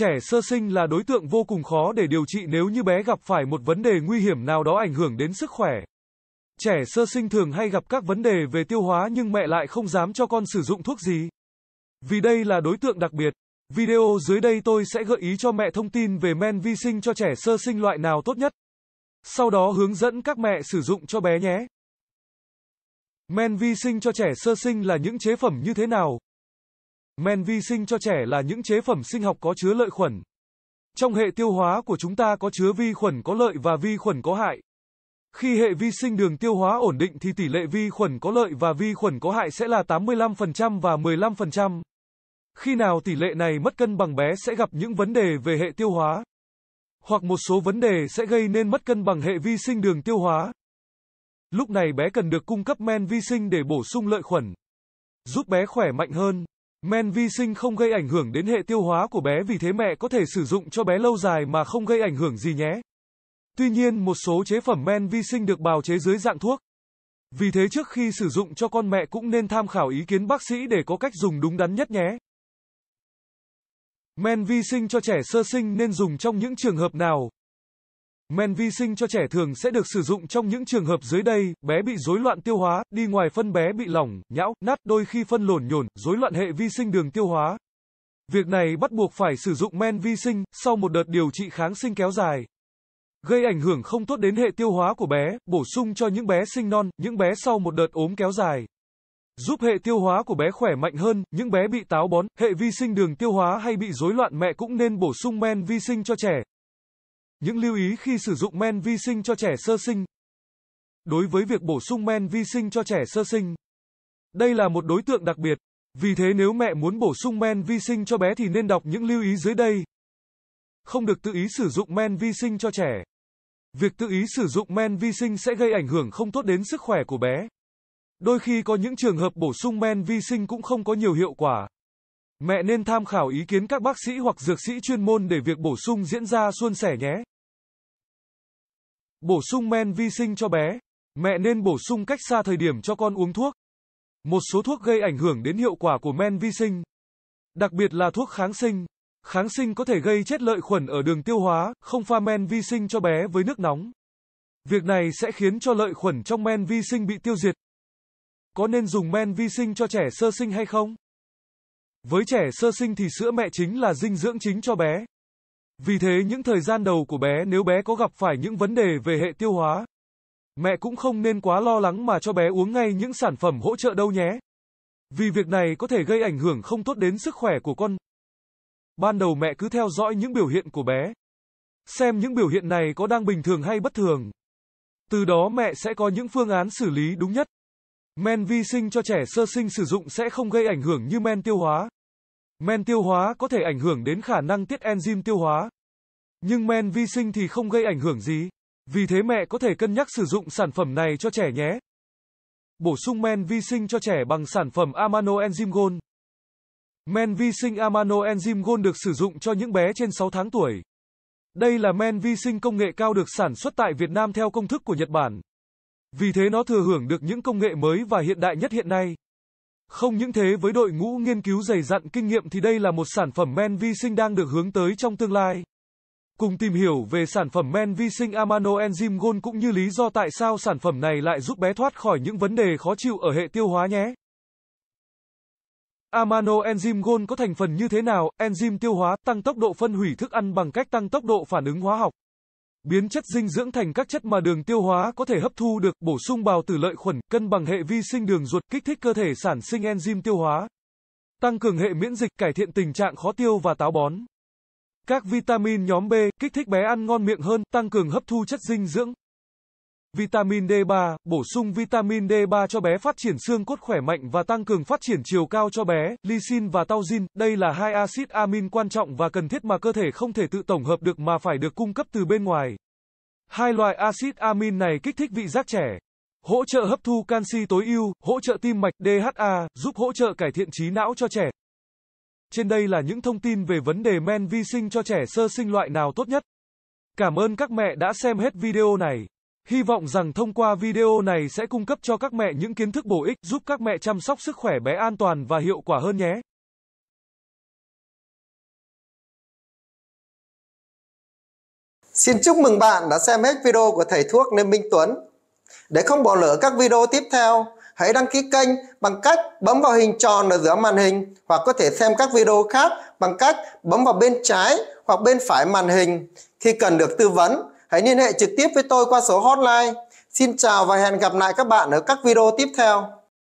trẻ sơ sinh là đối tượng vô cùng khó để điều trị nếu như bé gặp phải một vấn đề nguy hiểm nào đó ảnh hưởng đến sức khỏe. Trẻ sơ sinh thường hay gặp các vấn đề về tiêu hóa nhưng mẹ lại không dám cho con sử dụng thuốc gì. Vì đây là đối tượng đặc biệt, video dưới đây tôi sẽ gợi ý cho mẹ thông tin về men vi sinh cho trẻ sơ sinh loại nào tốt nhất. Sau đó hướng dẫn các mẹ sử dụng cho bé nhé. Men vi sinh cho trẻ sơ sinh là những chế phẩm như thế nào? Men vi sinh cho trẻ là những chế phẩm sinh học có chứa lợi khuẩn. Trong hệ tiêu hóa của chúng ta có chứa vi khuẩn có lợi và vi khuẩn có hại. Khi hệ vi sinh đường tiêu hóa ổn định thì tỷ lệ vi khuẩn có lợi và vi khuẩn có hại sẽ là 85% và 15%. Khi nào tỷ lệ này mất cân bằng bé sẽ gặp những vấn đề về hệ tiêu hóa hoặc một số vấn đề sẽ gây nên mất cân bằng hệ vi sinh đường tiêu hóa. Lúc này bé cần được cung cấp men vi sinh để bổ sung lợi khuẩn, giúp bé khỏe mạnh hơn. Men vi sinh không gây ảnh hưởng đến hệ tiêu hóa của bé vì thế mẹ có thể sử dụng cho bé lâu dài mà không gây ảnh hưởng gì nhé. Tuy nhiên một số chế phẩm men vi sinh được bào chế dưới dạng thuốc. Vì thế trước khi sử dụng cho con mẹ cũng nên tham khảo ý kiến bác sĩ để có cách dùng đúng đắn nhất nhé. Men vi sinh cho trẻ sơ sinh nên dùng trong những trường hợp nào? Men vi sinh cho trẻ thường sẽ được sử dụng trong những trường hợp dưới đây, bé bị rối loạn tiêu hóa, đi ngoài phân bé bị lỏng, nhão, nát, đôi khi phân lổn nhồn, rối loạn hệ vi sinh đường tiêu hóa. Việc này bắt buộc phải sử dụng men vi sinh sau một đợt điều trị kháng sinh kéo dài. Gây ảnh hưởng không tốt đến hệ tiêu hóa của bé, bổ sung cho những bé sinh non, những bé sau một đợt ốm kéo dài. Giúp hệ tiêu hóa của bé khỏe mạnh hơn, những bé bị táo bón, hệ vi sinh đường tiêu hóa hay bị rối loạn mẹ cũng nên bổ sung men vi sinh cho trẻ. Những lưu ý khi sử dụng men vi sinh cho trẻ sơ sinh. Đối với việc bổ sung men vi sinh cho trẻ sơ sinh, đây là một đối tượng đặc biệt, vì thế nếu mẹ muốn bổ sung men vi sinh cho bé thì nên đọc những lưu ý dưới đây. Không được tự ý sử dụng men vi sinh cho trẻ. Việc tự ý sử dụng men vi sinh sẽ gây ảnh hưởng không tốt đến sức khỏe của bé. Đôi khi có những trường hợp bổ sung men vi sinh cũng không có nhiều hiệu quả. Mẹ nên tham khảo ý kiến các bác sĩ hoặc dược sĩ chuyên môn để việc bổ sung diễn ra suôn sẻ nhé. Bổ sung men vi sinh cho bé. Mẹ nên bổ sung cách xa thời điểm cho con uống thuốc. Một số thuốc gây ảnh hưởng đến hiệu quả của men vi sinh. Đặc biệt là thuốc kháng sinh. Kháng sinh có thể gây chết lợi khuẩn ở đường tiêu hóa, không pha men vi sinh cho bé với nước nóng. Việc này sẽ khiến cho lợi khuẩn trong men vi sinh bị tiêu diệt. Có nên dùng men vi sinh cho trẻ sơ sinh hay không? Với trẻ sơ sinh thì sữa mẹ chính là dinh dưỡng chính cho bé. Vì thế những thời gian đầu của bé nếu bé có gặp phải những vấn đề về hệ tiêu hóa, mẹ cũng không nên quá lo lắng mà cho bé uống ngay những sản phẩm hỗ trợ đâu nhé. Vì việc này có thể gây ảnh hưởng không tốt đến sức khỏe của con. Ban đầu mẹ cứ theo dõi những biểu hiện của bé. Xem những biểu hiện này có đang bình thường hay bất thường. Từ đó mẹ sẽ có những phương án xử lý đúng nhất. Men vi sinh cho trẻ sơ sinh sử dụng sẽ không gây ảnh hưởng như men tiêu hóa. Men tiêu hóa có thể ảnh hưởng đến khả năng tiết enzyme tiêu hóa. Nhưng men vi sinh thì không gây ảnh hưởng gì. Vì thế mẹ có thể cân nhắc sử dụng sản phẩm này cho trẻ nhé. Bổ sung men vi sinh cho trẻ bằng sản phẩm Amano Enzyme Gold. Men vi sinh Amano Enzyme Gold được sử dụng cho những bé trên 6 tháng tuổi. Đây là men vi sinh công nghệ cao được sản xuất tại Việt Nam theo công thức của Nhật Bản. Vì thế nó thừa hưởng được những công nghệ mới và hiện đại nhất hiện nay. Không những thế với đội ngũ nghiên cứu dày dặn kinh nghiệm thì đây là một sản phẩm men vi sinh đang được hướng tới trong tương lai. Cùng tìm hiểu về sản phẩm men vi sinh Amano Enzyme Gold cũng như lý do tại sao sản phẩm này lại giúp bé thoát khỏi những vấn đề khó chịu ở hệ tiêu hóa nhé. Amano Enzyme Gold có thành phần như thế nào? Enzyme tiêu hóa tăng tốc độ phân hủy thức ăn bằng cách tăng tốc độ phản ứng hóa học biến chất dinh dưỡng thành các chất mà đường tiêu hóa có thể hấp thu được, bổ sung bào tử lợi khuẩn, cân bằng hệ vi sinh đường ruột, kích thích cơ thể sản sinh enzyme tiêu hóa, tăng cường hệ miễn dịch, cải thiện tình trạng khó tiêu và táo bón. Các vitamin nhóm B kích thích bé ăn ngon miệng hơn, tăng cường hấp thu chất dinh dưỡng, Vitamin D3, bổ sung vitamin D3 cho bé phát triển xương cốt khỏe mạnh và tăng cường phát triển chiều cao cho bé, lysine và taurin, đây là hai axit amin quan trọng và cần thiết mà cơ thể không thể tự tổng hợp được mà phải được cung cấp từ bên ngoài. Hai loại axit amin này kích thích vị giác trẻ, hỗ trợ hấp thu canxi tối ưu, hỗ trợ tim mạch DHA, giúp hỗ trợ cải thiện trí não cho trẻ. Trên đây là những thông tin về vấn đề men vi sinh cho trẻ sơ sinh loại nào tốt nhất. Cảm ơn các mẹ đã xem hết video này. Hy vọng rằng thông qua video này sẽ cung cấp cho các mẹ những kiến thức bổ ích giúp các mẹ chăm sóc sức khỏe bé an toàn và hiệu quả hơn nhé. Xin chúc mừng bạn đã xem hết video của Thầy Thuốc Lê Minh Tuấn. Để không bỏ lỡ các video tiếp theo, hãy đăng ký kênh bằng cách bấm vào hình tròn ở giữa màn hình hoặc có thể xem các video khác bằng cách bấm vào bên trái hoặc bên phải màn hình. Khi cần được tư vấn, Hãy liên hệ trực tiếp với tôi qua số hotline. Xin chào và hẹn gặp lại các bạn ở các video tiếp theo.